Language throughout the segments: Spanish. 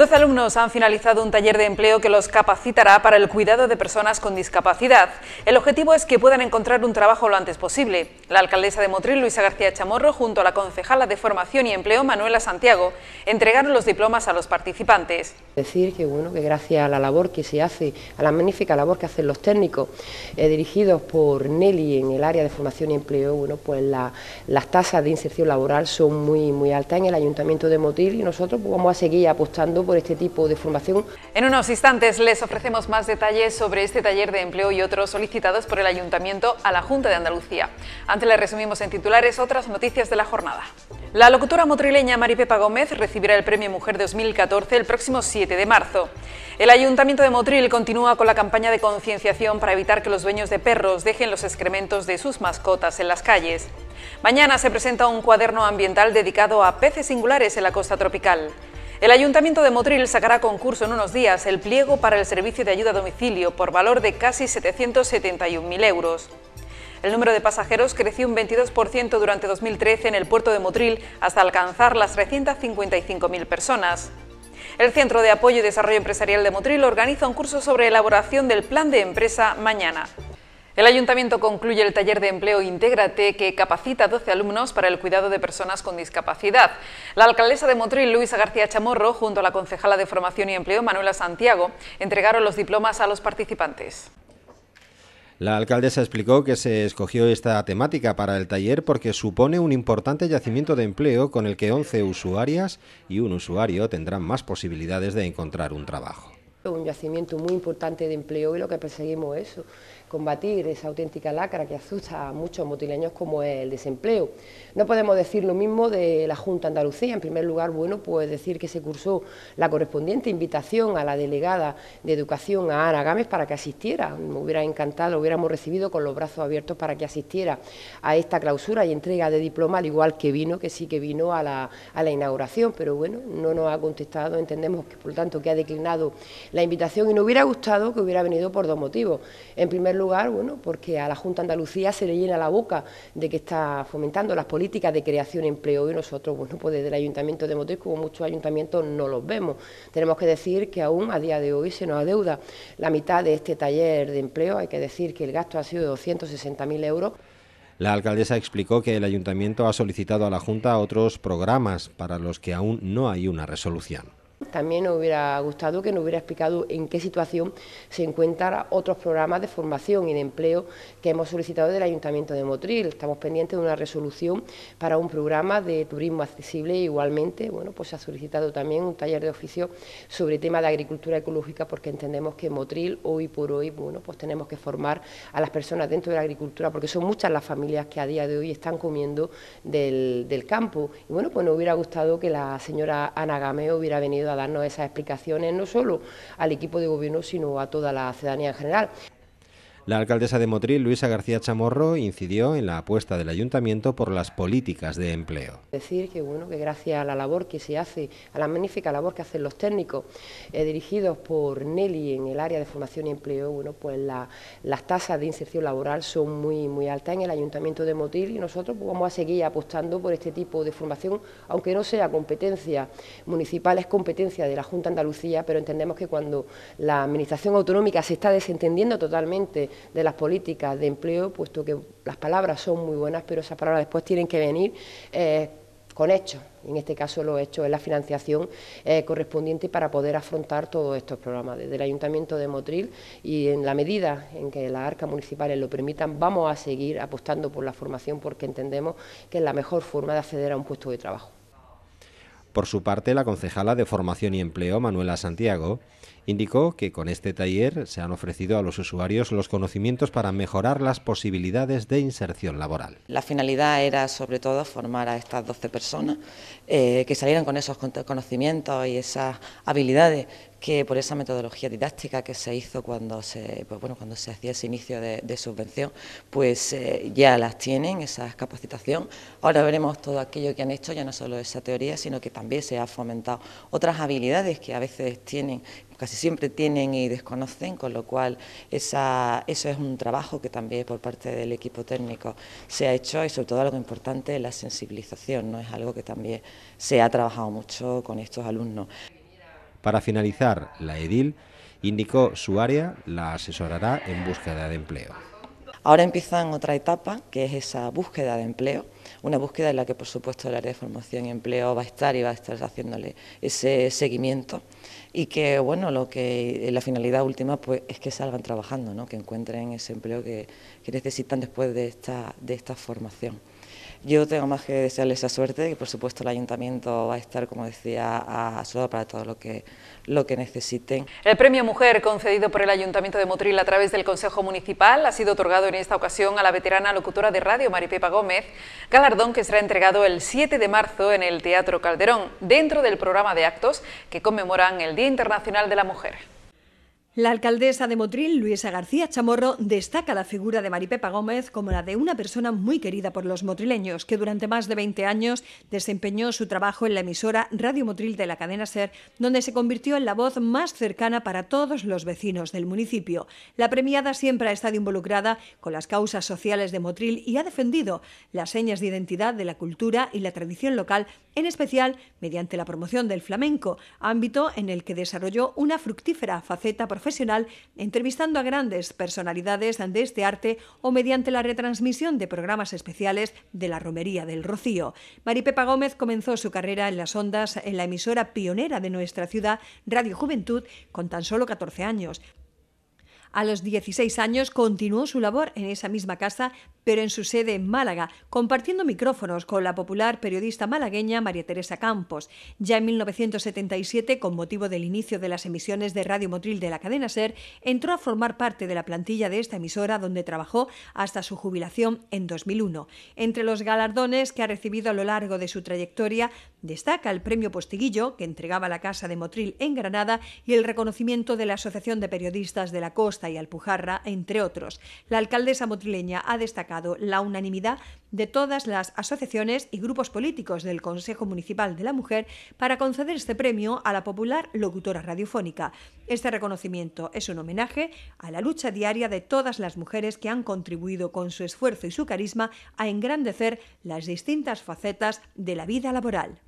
12 alumnos han finalizado un taller de empleo que los capacitará para el cuidado de personas con discapacidad. El objetivo es que puedan encontrar un trabajo lo antes posible. La alcaldesa de Motril, Luisa García Chamorro, junto a la concejala de Formación y Empleo, Manuela Santiago, entregaron los diplomas a los participantes. Decir que, bueno, que gracias a la labor que se hace, a la magnífica labor que hacen los técnicos eh, dirigidos por Nelly en el área de Formación y Empleo, bueno, pues las tasas de inserción laboral son muy, muy altas en el Ayuntamiento de Motril y nosotros pues, vamos a seguir apostando por este tipo de formación. En unos instantes les ofrecemos más detalles sobre este taller de empleo y otros por el Ayuntamiento a la Junta de Andalucía. Antes les resumimos en titulares otras noticias de la jornada. La locutora motrileña Maripepa Gómez recibirá el Premio Mujer 2014 el próximo 7 de marzo. El Ayuntamiento de Motril continúa con la campaña de concienciación para evitar que los dueños de perros dejen los excrementos de sus mascotas en las calles. Mañana se presenta un cuaderno ambiental dedicado a peces singulares en la costa tropical. El Ayuntamiento de Motril sacará concurso en unos días el pliego para el servicio de ayuda a domicilio por valor de casi 771.000 euros. El número de pasajeros creció un 22% durante 2013 en el puerto de Motril hasta alcanzar las 355.000 personas. El Centro de Apoyo y Desarrollo Empresarial de Motril organiza un curso sobre elaboración del plan de empresa mañana. El ayuntamiento concluye el taller de empleo Intégrate que capacita a 12 alumnos para el cuidado de personas con discapacidad. La alcaldesa de Motril, Luisa García Chamorro, junto a la concejala de Formación y Empleo, Manuela Santiago, entregaron los diplomas a los participantes. La alcaldesa explicó que se escogió esta temática para el taller porque supone un importante yacimiento de empleo con el que 11 usuarias y un usuario tendrán más posibilidades de encontrar un trabajo. Un yacimiento muy importante de empleo y lo que perseguimos es eso, combatir esa auténtica lacra que asusta a muchos motileños como es el desempleo. No podemos decir lo mismo de la Junta Andalucía. En primer lugar, bueno, pues decir que se cursó la correspondiente invitación a la delegada de Educación, a Ana Gámez, para que asistiera. Me hubiera encantado, lo hubiéramos recibido con los brazos abiertos para que asistiera a esta clausura y entrega de diploma, al igual que vino, que sí que vino a la, a la inauguración, pero bueno, no nos ha contestado. Entendemos que, por lo tanto, que ha declinado la invitación y nos hubiera gustado que hubiera venido por dos motivos. En primer lugar, bueno, porque a la Junta Andalucía se le llena la boca de que está fomentando las políticas de creación de empleo y nosotros, bueno, pues desde el Ayuntamiento de Motril, como muchos ayuntamientos, no los vemos. Tenemos que decir que aún a día de hoy se nos adeuda la mitad de este taller de empleo, hay que decir que el gasto ha sido de 260.000 euros. La alcaldesa explicó que el ayuntamiento ha solicitado a la Junta otros programas para los que aún no hay una resolución. También nos hubiera gustado que nos hubiera explicado en qué situación se encuentran otros programas de formación y de empleo que hemos solicitado del Ayuntamiento de Motril. Estamos pendientes de una resolución para un programa de turismo accesible. Igualmente, bueno, pues se ha solicitado también un taller de oficio sobre el tema de agricultura ecológica porque entendemos que Motril hoy por hoy, bueno, pues tenemos que formar a las personas dentro de la agricultura porque son muchas las familias que a día de hoy están comiendo del, campo. Y bueno, pues nos hubiera gustado que la señora Ana Game hubiera venido darnos esas explicaciones, no solo al equipo de gobierno, sino a toda la ciudadanía en general. La alcaldesa de Motril, Luisa García Chamorro, incidió en la apuesta del ayuntamiento por las políticas de empleo. Decir que, bueno, que gracias a la labor que se hace, a la magnífica labor que hacen los técnicos eh, dirigidos por Nelly en el área de formación y empleo, bueno, pues las tasas de inserción laboral son muy, muy altas en el ayuntamiento de Motril y nosotros pues, vamos a seguir apostando por este tipo de formación, aunque no sea competencia municipal, es competencia de la Junta de Andalucía, pero entendemos que cuando la Administración Autonómica se está desentendiendo totalmente de las políticas de empleo, puesto que las palabras son muy buenas, pero esas palabras después tienen que venir eh, con hechos. En este caso, lo hecho es la financiación eh, correspondiente para poder afrontar todos estos programas. Desde el Ayuntamiento de Motril y en la medida en que las arcas municipales lo permitan, vamos a seguir apostando por la formación porque entendemos que es la mejor forma de acceder a un puesto de trabajo. Por su parte, la concejala de Formación y Empleo, Manuela Santiago, indicó que con este taller se han ofrecido a los usuarios los conocimientos para mejorar las posibilidades de inserción laboral. La finalidad era sobre todo formar a estas 12 personas eh, que salieran con esos conocimientos y esas habilidades que por esa metodología didáctica que se hizo cuando se, pues bueno, cuando se hacía ese inicio de, subvención, pues eh, ya las tienen, esa capacitación. Ahora veremos todo aquello que han hecho, ya no solo esa teoría, sino que también se ha fomentado otras habilidades que a veces tienen casi siempre tienen y desconocen, con lo cual esa, eso es un trabajo que también por parte del equipo técnico se ha hecho y sobre todo algo importante, la sensibilización, ¿no? es algo que también se ha trabajado mucho con estos alumnos. Para finalizar, la edil indicó su área la asesorará en búsqueda de empleo. Ahora empiezan otra etapa, que es esa búsqueda de empleo, una búsqueda en la que, por supuesto, el área de formación y empleo va a estar y va a estar haciéndole ese seguimiento y que, bueno, lo que eh, la finalidad última pues, es que salgan trabajando, ¿no? que encuentren ese empleo que, que necesitan después de esta, de esta formación. Yo tengo más que desearle esa suerte y por supuesto el ayuntamiento va a estar, como decía, a su lado para todo lo que, lo que necesiten. El premio Mujer concedido por el Ayuntamiento de Motril a través del Consejo Municipal ha sido otorgado en esta ocasión a la veterana locutora de radio Maripepa Gómez, galardón que será entregado el 7 de marzo en el Teatro Calderón, dentro del programa de actos que conmemoran el Día Internacional de la Mujer. La alcaldesa de Motril, Luisa García Chamorro, destaca la figura de Maripepa Gómez como la de una persona muy querida por los motrileños, que durante más de 20 años desempeñó su trabajo en la emisora Radio Motril de la cadena SER, donde se convirtió en la voz más cercana para todos los vecinos del municipio. La premiada siempre ha estado involucrada con las causas sociales de Motril y ha defendido las señas de identidad de la cultura y la tradición local en especial mediante la promoción del flamenco, ámbito en el que desarrolló una fructífera faceta profesional entrevistando a grandes personalidades de este arte o mediante la retransmisión de programas especiales de la Romería del Rocío. Maripepa Gómez comenzó su carrera en las ondas en la emisora pionera de nuestra ciudad, Radio Juventud, con tan solo 14 años. A los 16 años continuó su labor en esa misma casa pero en su sede en Málaga, compartiendo micrófonos con la popular periodista malagueña María Teresa Campos. Ya en 1977, con motivo del inicio de las emisiones de Radio Motril de la cadena Ser, entró a formar parte de la plantilla de esta emisora donde trabajó hasta su jubilación en 2001. Entre los galardones que ha recibido a lo largo de su trayectoria, destaca el premio Postiguillo que entregaba la Casa de Motril en Granada y el reconocimiento de la Asociación de Periodistas de la Costa y Alpujarra, entre otros. La alcaldesa motrileña ha destacado la unanimidad de todas las asociaciones y grupos políticos del Consejo Municipal de la Mujer para conceder este premio a la popular locutora radiofónica. Este reconocimiento es un homenaje a la lucha diaria de todas las mujeres que han contribuido con su esfuerzo y su carisma a engrandecer las distintas facetas de la vida laboral.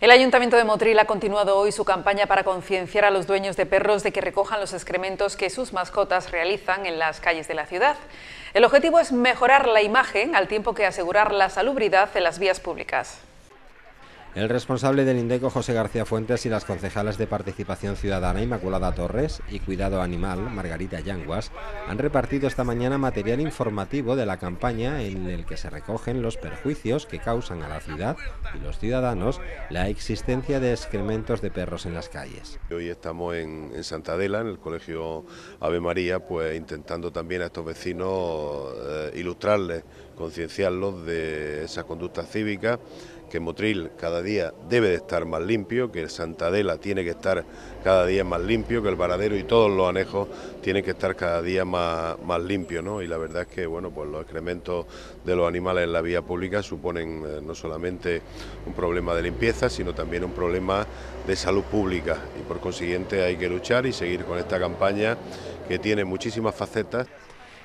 El Ayuntamiento de Motril ha continuado hoy su campaña para concienciar a los dueños de perros de que recojan los excrementos que sus mascotas realizan en las calles de la ciudad. El objetivo es mejorar la imagen al tiempo que asegurar la salubridad en las vías públicas. El responsable del INDECO, José García Fuentes, y las concejales de Participación Ciudadana, Inmaculada Torres, y Cuidado Animal, Margarita Yanguas, han repartido esta mañana material informativo de la campaña en el que se recogen los perjuicios que causan a la ciudad y los ciudadanos la existencia de excrementos de perros en las calles. Hoy estamos en, Santa Adela, en el Colegio Ave María, pues intentando también a estos vecinos eh, ilustrarles, concienciarlos de esa conducta cívica que Motril cada día debe de estar más limpio, que Santadela tiene que estar cada día más limpio, que el Varadero y todos los anejos tienen que estar cada día más, más ¿no? Y la verdad es que, bueno, pues los excrementos de los animales en la vía pública suponen eh, no solamente un problema de limpieza, sino también un problema de salud pública y por consiguiente hay que luchar y seguir con esta campaña que tiene muchísimas facetas.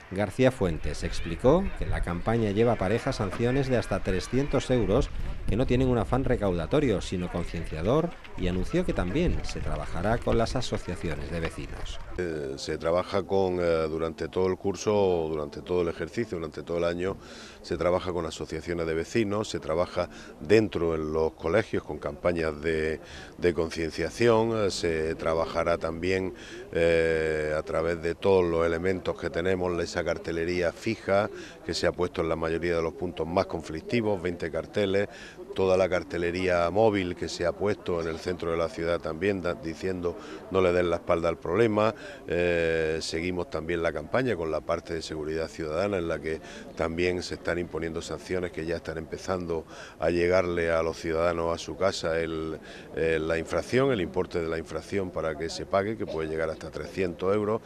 García Fuentes explicó que la campaña lleva pareja sanciones de hasta 300 euros que no tienen un afán recaudatorio, sino concienciador, y anunció que también se trabajará con las asociaciones de vecinos. Eh, se trabaja con, eh, durante todo el curso, durante todo el ejercicio, durante todo el año, se trabaja con asociaciones de vecinos, se trabaja dentro de los colegios con campañas de, concienciación, eh, se trabajará también a través de todos los elementos que tenemos, esa cartelería fija que se ha puesto en la mayoría de los puntos más conflictivos, 20 carteles, toda la cartelería móvil que se ha puesto en el centro de la ciudad también, diciendo no le den la espalda al problema. Eh, seguimos también la campaña con la parte de seguridad ciudadana en la que también se están imponiendo sanciones que ya están empezando a llegarle a los ciudadanos a su casa eh, la infracción, el importe de la infracción para que se pague, que puede llegar hasta 300 euros.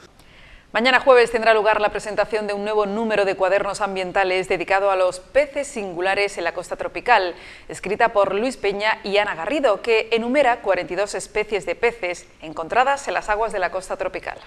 Mañana jueves tendrá lugar la presentación de un nuevo número de cuadernos ambientales dedicado a los peces singulares en la costa tropical, escrita por Luis Peña y Ana Garrido, que enumera 42 especies de peces encontradas en las aguas de la costa tropical.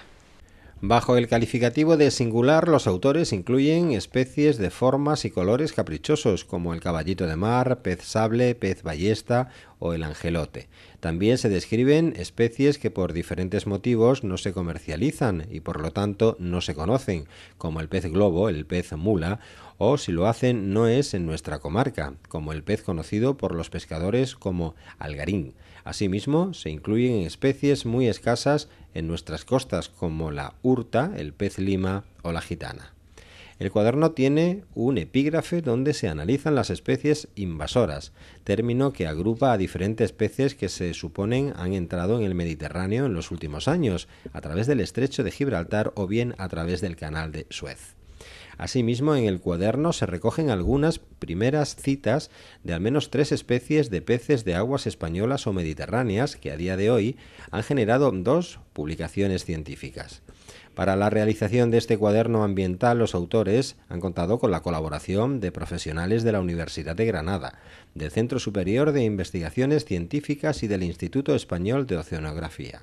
Bajo el calificativo de singular, los autores incluyen especies de formas y colores caprichosos, como el caballito de mar, pez sable, pez ballesta o el angelote. También se describen especies que por diferentes motivos no se comercializan y por lo tanto no se conocen, como el pez globo, el pez mula o si lo hacen no es en nuestra comarca, como el pez conocido por los pescadores como algarín. Asimismo, se incluyen especies muy escasas en nuestras costas como la hurta, el pez lima o la gitana. El cuaderno tiene un epígrafe donde se analizan las especies invasoras, término que agrupa a diferentes especies que se suponen han entrado en el Mediterráneo en los últimos años, a través del estrecho de Gibraltar o bien a través del canal de Suez. Asimismo, en el cuaderno se recogen algunas primeras citas de al menos tres especies de peces de aguas españolas o mediterráneas que a día de hoy han generado dos publicaciones científicas. Para la realización de este cuaderno ambiental, los autores han contado con la colaboración de profesionales de la Universidad de Granada, del Centro Superior de Investigaciones Científicas y del Instituto Español de Oceanografía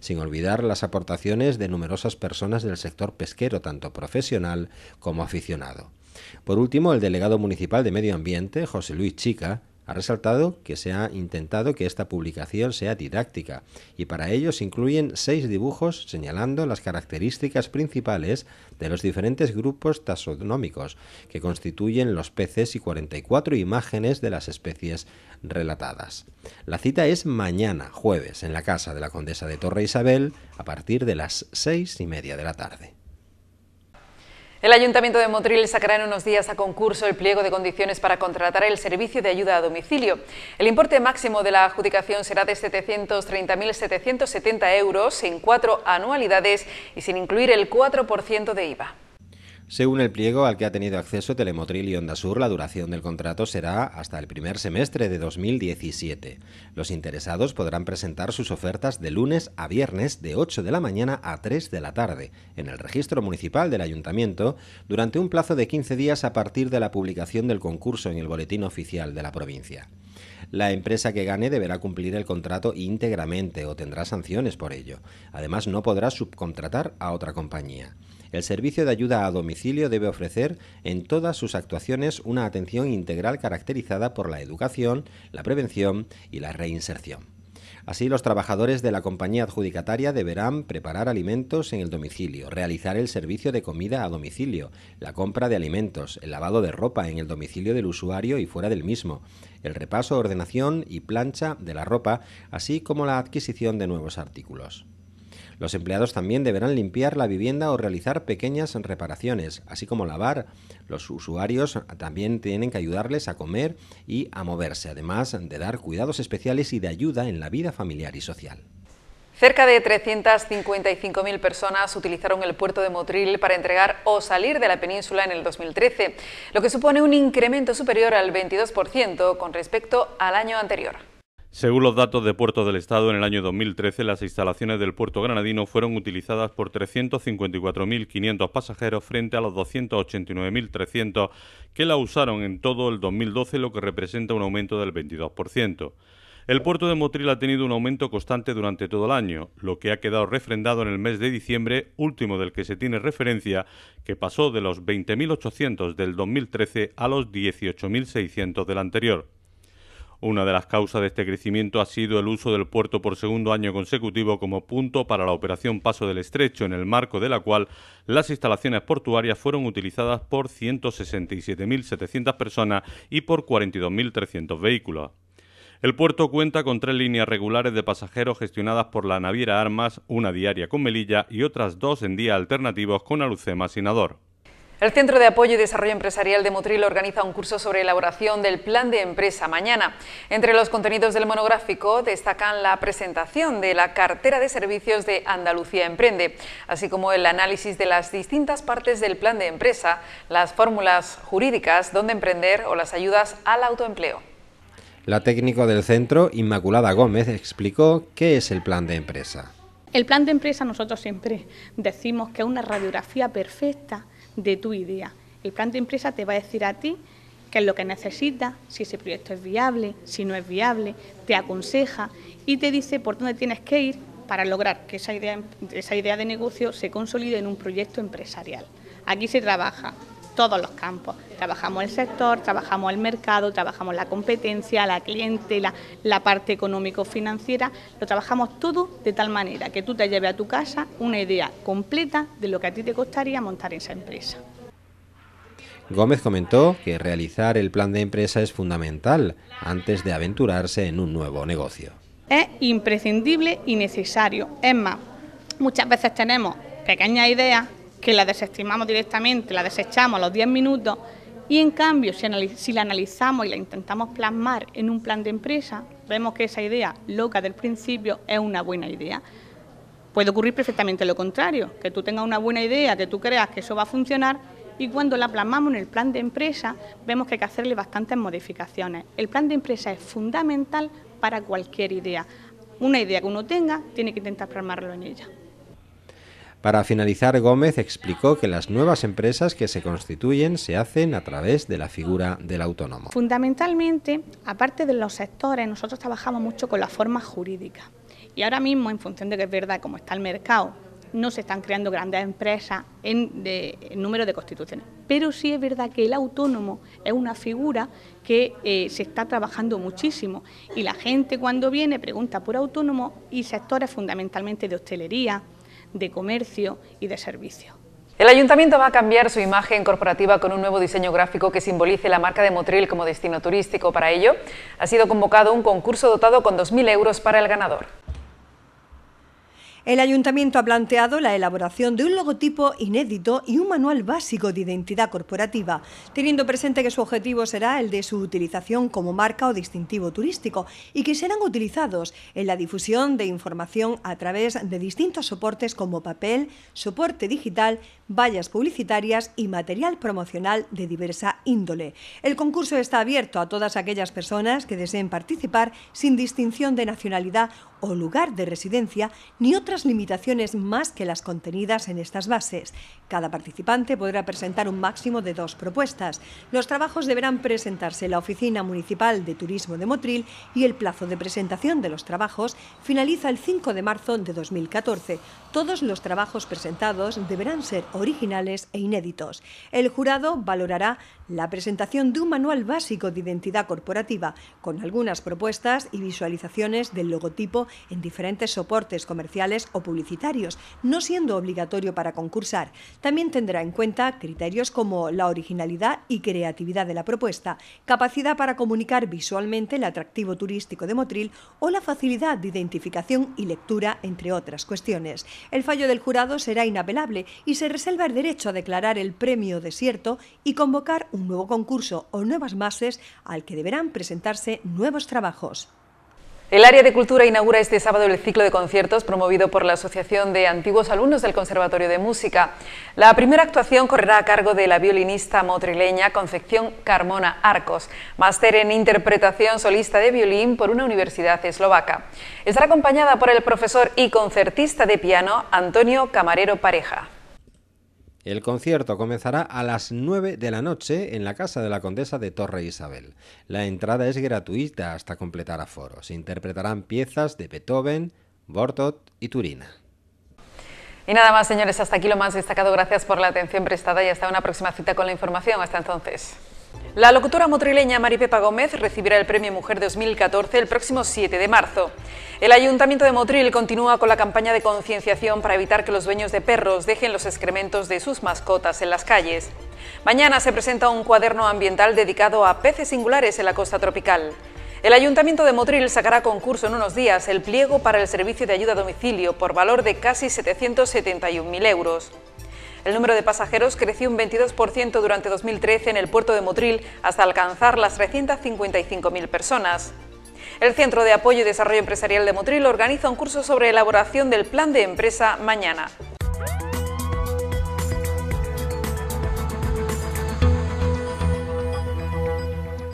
sin olvidar las aportaciones de numerosas personas del sector pesquero, tanto profesional como aficionado. Por último, el delegado municipal de Medio Ambiente, José Luis Chica, ha resaltado que se ha intentado que esta publicación sea didáctica y para ello se incluyen seis dibujos señalando las características principales de los diferentes grupos taxonómicos que constituyen los peces y 44 imágenes de las especies relatadas. La cita es mañana, jueves, en la casa de la condesa de Torre Isabel a partir de las seis y media de la tarde. El Ayuntamiento de Motril sacará en unos días a concurso el pliego de condiciones para contratar el servicio de ayuda a domicilio. El importe máximo de la adjudicación será de 730.770 euros en cuatro anualidades y sin incluir el 4% de IVA. Según el pliego al que ha tenido acceso Telemotril y Onda Sur, la duración del contrato será hasta el primer semestre de 2017. Los interesados podrán presentar sus ofertas de lunes a viernes de 8 de la mañana a 3 de la tarde en el registro municipal del ayuntamiento durante un plazo de 15 días a partir de la publicación del concurso en el Boletín Oficial de la provincia. La empresa que gane deberá cumplir el contrato íntegramente o tendrá sanciones por ello. Además, no podrá subcontratar a otra compañía. El servicio de ayuda a domicilio debe ofrecer en todas sus actuaciones una atención integral caracterizada por la educación, la prevención y la reinserción. Así, los trabajadores de la compañía adjudicataria deberán preparar alimentos en el domicilio, realizar el servicio de comida a domicilio, la compra de alimentos, el lavado de ropa en el domicilio del usuario y fuera del mismo, el repaso, ordenación y plancha de la ropa, así como la adquisición de nuevos artículos. Los empleados también deberán limpiar la vivienda o realizar pequeñas reparaciones, así como lavar. Los usuarios también tienen que ayudarles a comer y a moverse, además de dar cuidados especiales y de ayuda en la vida familiar y social. Cerca de 355.000 personas utilizaron el puerto de Motril para entregar o salir de la península en el 2013, lo que supone un incremento superior al 22% con respecto al año anterior. Según los datos de Puertos del Estado, en el año 2013 las instalaciones del puerto granadino fueron utilizadas por 354.500 pasajeros frente a los 289.300 que la usaron en todo el 2012, lo que representa un aumento del 22%. El puerto de Motril ha tenido un aumento constante durante todo el año, lo que ha quedado refrendado en el mes de diciembre, último del que se tiene referencia, que pasó de los 20.800 del 2013 a los 18.600 del anterior. Una de las causas de este crecimiento ha sido el uso del puerto por segundo año consecutivo como punto para la operación Paso del Estrecho, en el marco de la cual las instalaciones portuarias fueron utilizadas por 167.700 personas y por 42.300 vehículos. El puerto cuenta con tres líneas regulares de pasajeros gestionadas por la naviera Armas, una diaria con Melilla y otras dos en día alternativos con Alucema Sinador. El Centro de Apoyo y Desarrollo Empresarial de Motril organiza un curso sobre elaboración del plan de empresa mañana. Entre los contenidos del monográfico destacan la presentación de la cartera de servicios de Andalucía Emprende, así como el análisis de las distintas partes del plan de empresa, las fórmulas jurídicas, donde emprender o las ayudas al autoempleo. La técnico del centro, Inmaculada Gómez, explicó qué es el plan de empresa. El plan de empresa nosotros siempre decimos que es una radiografía perfecta de tu idea. El plan de empresa te va a decir a ti qué es lo que necesitas, si ese proyecto es viable, si no es viable, te aconseja y te dice por dónde tienes que ir para lograr que esa idea, esa idea de negocio se consolide en un proyecto empresarial. Aquí se trabaja todos los campos. Trabajamos el sector, trabajamos el mercado, trabajamos la competencia, la clientela, la parte económico-financiera, lo trabajamos todo de tal manera que tú te lleves a tu casa una idea completa de lo que a ti te costaría montar esa empresa. Gómez comentó que realizar el plan de empresa es fundamental antes de aventurarse en un nuevo negocio. Es imprescindible y necesario. Es más, muchas veces tenemos pequeñas ideas que la desestimamos directamente, la desechamos a los 10 minutos y en cambio si, la analizamos y la intentamos plasmar en un plan de empresa, vemos que esa idea loca del principio es una buena idea. Puede ocurrir perfectamente lo contrario, que tú tengas una buena idea, que tú creas que eso va a funcionar y cuando la plasmamos en el plan de empresa vemos que hay que hacerle bastantes modificaciones. El plan de empresa es fundamental para cualquier idea. Una idea que uno tenga tiene que intentar plasmarlo en ella. Para finalizar, Gómez explicó que las nuevas empresas que se constituyen se hacen a través de la figura del autónomo. Fundamentalmente, aparte de los sectores, nosotros trabajamos mucho con la forma jurídica Y ahora mismo, en función de que es verdad cómo está el mercado, no se están creando grandes empresas en, número de constituciones. Pero sí es verdad que el autónomo es una figura que eh, se está trabajando muchísimo y la gente cuando viene pregunta por autónomo y sectores fundamentalmente de hostelería, de comercio y de servicio. El ayuntamiento va a cambiar su imagen corporativa con un nuevo diseño gráfico que simbolice la marca de Motril como destino turístico. Para ello, ha sido convocado un concurso dotado con 2.000 euros para el ganador. El ayuntamiento ha planteado la elaboración de un logotipo inédito y un manual básico de identidad corporativa, teniendo presente que su objetivo será el de su utilización como marca o distintivo turístico y que serán utilizados en la difusión de información a través de distintos soportes como papel, soporte digital, vallas publicitarias y material promocional de diversa índole. El concurso está abierto a todas aquellas personas que deseen participar sin distinción de nacionalidad o lugar de residencia ni otras limitaciones más que las contenidas en estas bases. Cada participante podrá presentar un máximo de dos propuestas. Los trabajos deberán presentarse en la Oficina Municipal de Turismo de Motril y el plazo de presentación de los trabajos finaliza el 5 de marzo de 2014. Todos los trabajos presentados deberán ser originales e inéditos. El jurado valorará la presentación de un manual básico de identidad corporativa con algunas propuestas y visualizaciones del logotipo en diferentes soportes comerciales o publicitarios, no siendo obligatorio para concursar. También tendrá en cuenta criterios como la originalidad y creatividad de la propuesta, capacidad para comunicar visualmente el atractivo turístico de Motril o la facilidad de identificación y lectura, entre otras cuestiones. El fallo del jurado será inapelable y se reserva el derecho a declarar el premio desierto y convocar un nuevo concurso o nuevas bases al que deberán presentarse nuevos trabajos. El área de cultura inaugura este sábado el ciclo de conciertos promovido por la Asociación de Antiguos Alumnos del Conservatorio de Música. La primera actuación correrá a cargo de la violinista motrileña Concepción Carmona Arcos, máster en interpretación solista de violín por una universidad eslovaca. Estará acompañada por el profesor y concertista de piano Antonio Camarero Pareja. El concierto comenzará a las 9 de la noche en la Casa de la Condesa de Torre Isabel. La entrada es gratuita hasta completar aforo. Se interpretarán piezas de Beethoven, Bortot y Turina. Y nada más, señores, hasta aquí lo más destacado. Gracias por la atención prestada y hasta una próxima cita con la información. Hasta entonces. La locutora motrileña Maripepa Gómez recibirá el Premio Mujer 2014 el próximo 7 de marzo. El Ayuntamiento de Motril continúa con la campaña de concienciación para evitar que los dueños de perros dejen los excrementos de sus mascotas en las calles. Mañana se presenta un cuaderno ambiental dedicado a peces singulares en la costa tropical. El Ayuntamiento de Motril sacará a concurso en unos días el pliego para el servicio de ayuda a domicilio por valor de casi 771.000 euros. El número de pasajeros creció un 22% durante 2013 en el puerto de Motril hasta alcanzar las 355.000 personas. El Centro de Apoyo y Desarrollo Empresarial de Motril organiza un curso sobre elaboración del plan de empresa mañana.